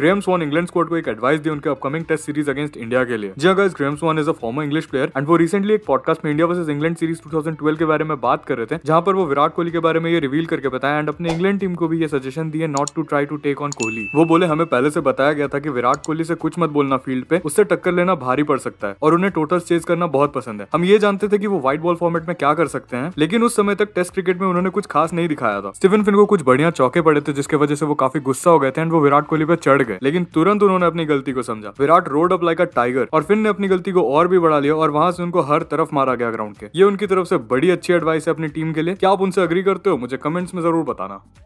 Graeme स्वान England squad को एक advice दी उनके upcoming test series against India के लिए जी अगर Graeme Swann is a former English player and वो रिसेंटली एक पॉडकास्ट में इंडिया वर्सेज इंग्लैंड सीरीज 2012 के बारे में बात कर रहे थे जहां पर वो विराट कोहली के बारे में ये रिवील करके बताया एंड अपने इंग्लैंड टीम को भी ये सजेशन दिए not to try to take on Kohli वो बोले हमें पहले से बताया गया था कि विराट कोहली से कुछ मत बोलना फील्ड पे उससे टक्कर लेना भारी पड़ सकता है और उन्हें टोटल चेज करना बहुत पसंद है हम ये जानते थे कि वो व्हाइट बॉल फॉर्मेट में क्या कर सकते हैं लेकिन उस समय तक टेस्ट क्रिकेट में उन्होंने कुछ खास नहीं दिखाया था स्टीफन फिन को कुछ बढ़िया चौके पड़े थे जिसके वजह से वो काफी गुस्सा हो गए थे एंड वो विराट कोहली पर चढ़ गए लेकिन तुरंत उन्होंने अपनी गलती को समझा Virat roared up like a tiger और फिन ने अपनी गलती को और भी बढ़ा लिया और वहां से उनको हर तरफ मारा गया ग्राउंड के ये उनकी तरफ से बड़ी अच्छी एडवाइस है अपनी टीम के लिए क्या आप उनसे अग्री करते हो मुझे कमेंट्स में जरूर बताना